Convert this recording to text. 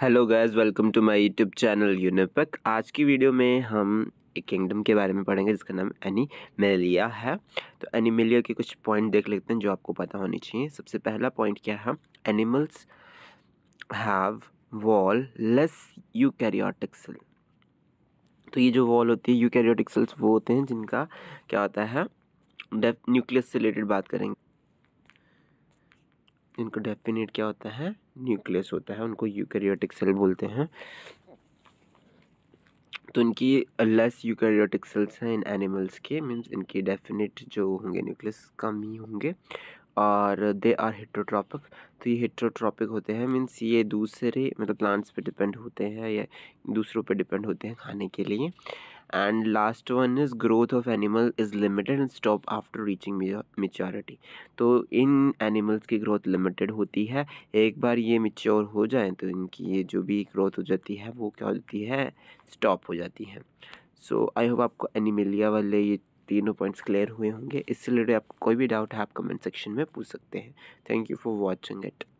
hello guys welcome to my YouTube channel यूनिपक आज की वीडियो में हम एक किंगडम के बारे में पढ़ेंगे जिसका नाम एनीमेलिया है तो एनीमेलिया के कुछ पॉइंट देख लेते हैं जो आपको पता होने चाहिए सबसे पहला पॉइंट क्या है animals have wall less eukaryotic cell तो ये जो वॉल होती है यू कैरियोटिक सेल्स वो होते हैं जिनका क्या होता है न्यूक्लियस से रिलेटेड बात करेंगे इनका डेफिनेट क्या होता है न्यूक्लियस होता है उनको यूकैरियोटिक सेल बोलते हैं तो इनकी लेस यूकैरियोटिक सेल्स हैं इन एनिमल्स के मीन्स इनके डेफिनेट जो होंगे न्यूक्लियस कम ही होंगे और दे आर हेट्रोट्रॉपिक तो ये हेट्रोट्रॉपिक होते हैं मीन्स ये दूसरे मतलब प्लांट्स पे डिपेंड होते हैं या दूसरों पे डिपेंड होते हैं खाने के लिए and last one is growth of animal is limited and stop after reaching maturity तो इन एनिमल्स की ग्रोथ लिमिटेड होती है एक बार ये मेच्योर हो जाए तो इनकी ये जो भी ग्रोथ हो जाती है वो क्या होती है स्टॉप हो जाती है सो आई होप आपको एनिमेलिया वाले ये तीनों पॉइंट्स क्लियर हुए होंगे इससे रिलेटेड आपको कोई भी डाउट है आप कमेंट सेक्शन में पूछ सकते हैं thank you for watching it